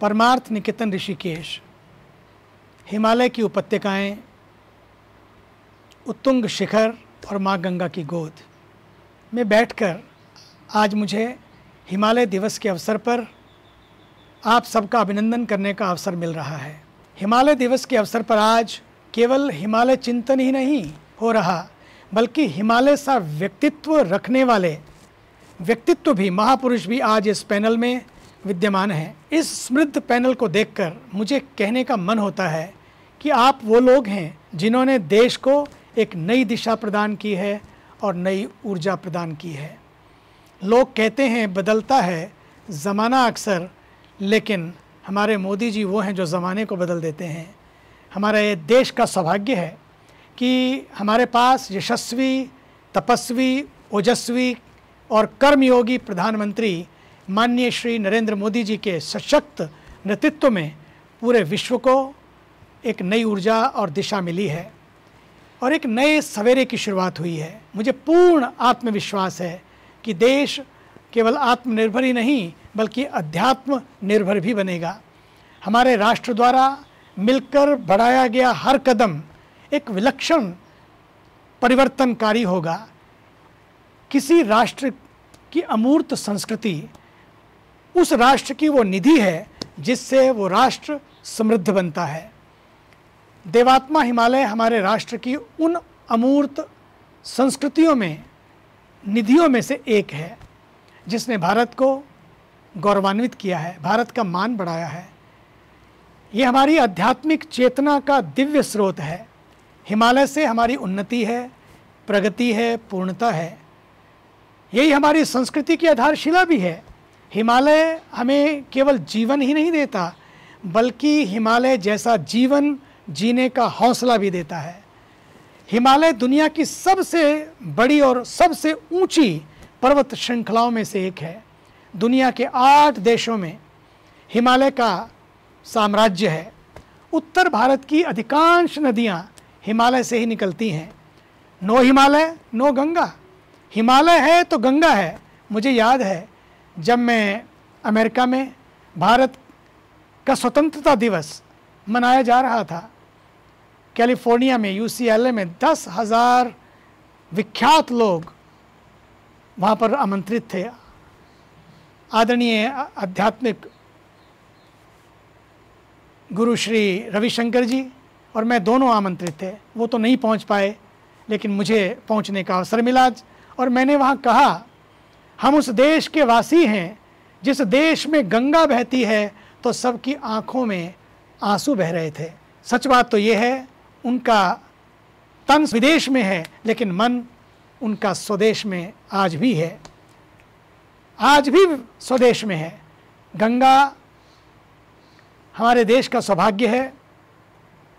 परमार्थ निकेतन ऋषिकेश हिमालय की उपत्यकाएं उत्तुंग शिखर और माँ गंगा की गोद में बैठकर आज मुझे हिमालय दिवस के अवसर पर आप सबका अभिनंदन करने का अवसर मिल रहा है हिमालय दिवस के अवसर पर आज केवल हिमालय चिंतन ही नहीं हो रहा बल्कि हिमालय सा व्यक्तित्व रखने वाले व्यक्तित्व भी महापुरुष भी आज इस पैनल में विद्यमान हैं इस समृद्ध पैनल को देखकर मुझे कहने का मन होता है कि आप वो लोग हैं जिन्होंने देश को एक नई दिशा प्रदान की है और नई ऊर्जा प्रदान की है लोग कहते हैं बदलता है ज़माना अक्सर लेकिन हमारे मोदी जी वो हैं जो ज़माने को बदल देते हैं हमारे देश का सौभाग्य है कि हमारे पास यशस्वी तपस्वी ओजस्वी और कर्मयोगी प्रधानमंत्री माननीय श्री नरेंद्र मोदी जी के सशक्त नेतृत्व में पूरे विश्व को एक नई ऊर्जा और दिशा मिली है और एक नए सवेरे की शुरुआत हुई है मुझे पूर्ण आत्मविश्वास है कि देश केवल आत्मनिर्भर ही नहीं बल्कि अध्यात्म निर्भर भी बनेगा हमारे राष्ट्र द्वारा मिलकर बढ़ाया गया हर कदम एक विलक्षण परिवर्तनकारी होगा किसी राष्ट्र की अमूर्त संस्कृति उस राष्ट्र की वो निधि है जिससे वो राष्ट्र समृद्ध बनता है देवात्मा हिमालय हमारे राष्ट्र की उन अमूर्त संस्कृतियों में निधियों में से एक है जिसने भारत को गौरवान्वित किया है भारत का मान बढ़ाया है ये हमारी आध्यात्मिक चेतना का दिव्य स्रोत है हिमालय से हमारी उन्नति है प्रगति है पूर्णता है यही हमारी संस्कृति की आधारशिला भी है हिमालय हमें केवल जीवन ही नहीं देता बल्कि हिमालय जैसा जीवन जीने का हौसला भी देता है हिमालय दुनिया की सबसे बड़ी और सबसे ऊंची पर्वत श्रृंखलाओं में से एक है दुनिया के आठ देशों में हिमालय का साम्राज्य है उत्तर भारत की अधिकांश नदियाँ हिमालय से ही निकलती हैं नो हिमालय नो गंगा हिमालय है तो गंगा है मुझे याद है जब मैं अमेरिका में भारत का स्वतंत्रता दिवस मनाया जा रहा था कैलिफोर्निया में यूसीएलए में दस हज़ार विख्यात लोग वहाँ पर आमंत्रित थे आदरणीय आध्यात्मिक गुरु श्री रविशंकर जी और मैं दोनों आमंत्रित थे वो तो नहीं पहुँच पाए लेकिन मुझे पहुँचने का अवसर मिला और मैंने वहाँ कहा हम उस देश के वासी हैं जिस देश में गंगा बहती है तो सबकी आंखों में आंसू बह रहे थे सच बात तो ये है उनका तन विदेश में है लेकिन मन उनका स्वदेश में आज भी है आज भी स्वदेश में है गंगा हमारे देश का सौभाग्य है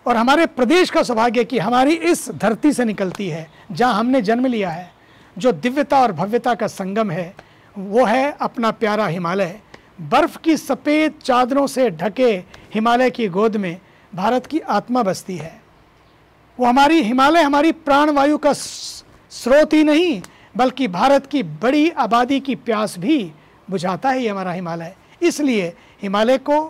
और हमारे प्रदेश का सौभाग्य कि हमारी इस धरती से निकलती है जहाँ हमने जन्म लिया है जो दिव्यता और भव्यता का संगम है वो है अपना प्यारा हिमालय बर्फ़ की सफ़ेद चादरों से ढके हिमालय की गोद में भारत की आत्मा बसती है वो हमारी हिमालय हमारी प्राणवायु का स्रोत ही नहीं बल्कि भारत की बड़ी आबादी की प्यास भी बुझाता है ये हमारा हिमालय इसलिए हिमालय को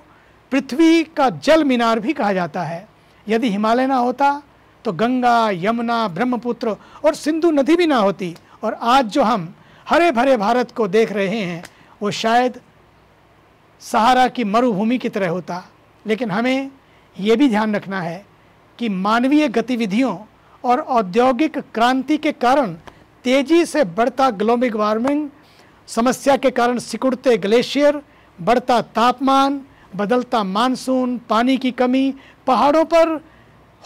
पृथ्वी का जल मीनार भी कहा जाता है यदि हिमालय ना होता तो गंगा यमुना ब्रह्मपुत्र और सिंधु नदी भी ना होती और आज जो हम हरे भरे भारत को देख रहे हैं वो शायद सहारा की मरुभूमि की तरह होता लेकिन हमें ये भी ध्यान रखना है कि मानवीय गतिविधियों और औद्योगिक क्रांति के कारण तेजी से बढ़ता ग्लोबल वार्मिंग समस्या के कारण सिकुड़ते ग्लेशियर बढ़ता तापमान बदलता मानसून पानी की कमी पहाड़ों पर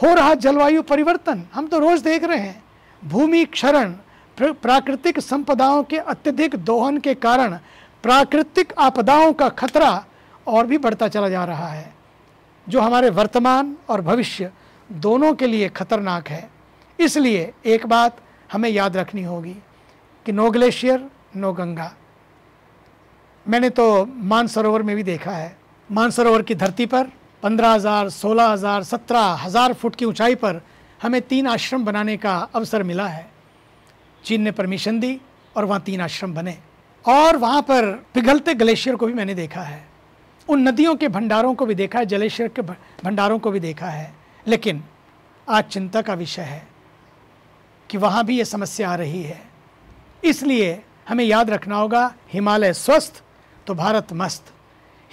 हो रहा जलवायु परिवर्तन हम तो रोज़ देख रहे हैं भूमि क्षरण प्राकृतिक संपदाओं के अत्यधिक दोहन के कारण प्राकृतिक आपदाओं का खतरा और भी बढ़ता चला जा रहा है जो हमारे वर्तमान और भविष्य दोनों के लिए खतरनाक है इसलिए एक बात हमें याद रखनी होगी कि नो ग्लेशियर नो गंगा मैंने तो मानसरोवर में भी देखा है मानसरोवर की धरती पर 15,000, 16,000, 17,000 फुट की ऊंचाई पर हमें तीन आश्रम बनाने का अवसर मिला है चीन ने परमिशन दी और वहाँ तीन आश्रम बने और वहाँ पर पिघलते ग्लेशियर को भी मैंने देखा है उन नदियों के भंडारों को भी देखा है जलेश्वर के भंडारों को भी देखा है लेकिन आज चिंता का विषय है कि वहाँ भी ये समस्या आ रही है इसलिए हमें याद रखना होगा हिमालय स्वस्थ तो भारत मस्त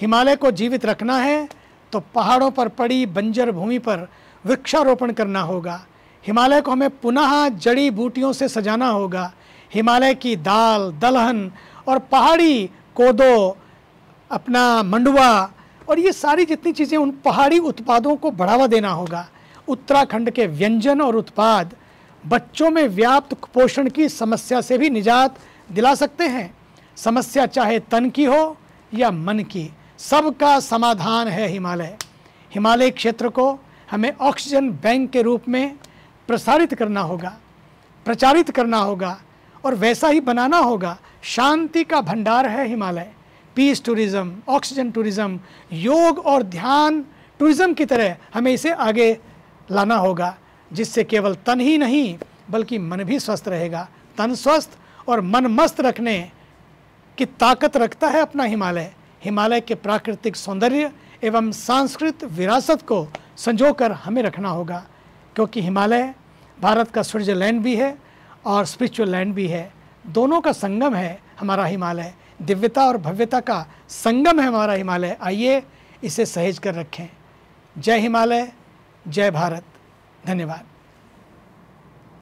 हिमालय को जीवित रखना है तो पहाड़ों पर पड़ी बंजर भूमि पर वृक्षारोपण करना होगा हिमालय को हमें पुनः जड़ी बूटियों से सजाना होगा हिमालय की दाल दलहन और पहाड़ी कोदो अपना मंडुआ और ये सारी जितनी चीज़ें उन पहाड़ी उत्पादों को बढ़ावा देना होगा उत्तराखंड के व्यंजन और उत्पाद बच्चों में व्याप्त कुपोषण की समस्या से भी निजात दिला सकते हैं समस्या चाहे तन की हो या मन की सबका समाधान है हिमालय हिमालय क्षेत्र को हमें ऑक्सीजन बैंक के रूप में प्रसारित करना होगा प्रचारित करना होगा और वैसा ही बनाना होगा शांति का भंडार है Himalaya peace tourism oxygen tourism योग और ध्यान टूरिज़्म की तरह हमें इसे आगे लाना होगा जिससे केवल तन ही नहीं बल्कि मन भी स्वस्थ रहेगा तन स्वस्थ और मन मस्त रखने की ताकत रखता है अपना हिमालय हिमालय के प्राकृतिक सौंदर्य एवं सांस्कृतिक विरासत को संजोकर हमें रखना होगा क्योंकि हिमालय भारत का स्विट्जरलैंड भी है और स्पिरिचुअल लैंड भी है दोनों का संगम है हमारा हिमालय दिव्यता और भव्यता का संगम है हमारा हिमालय आइए इसे सहेज कर रखें जय हिमालय जय भारत धन्यवाद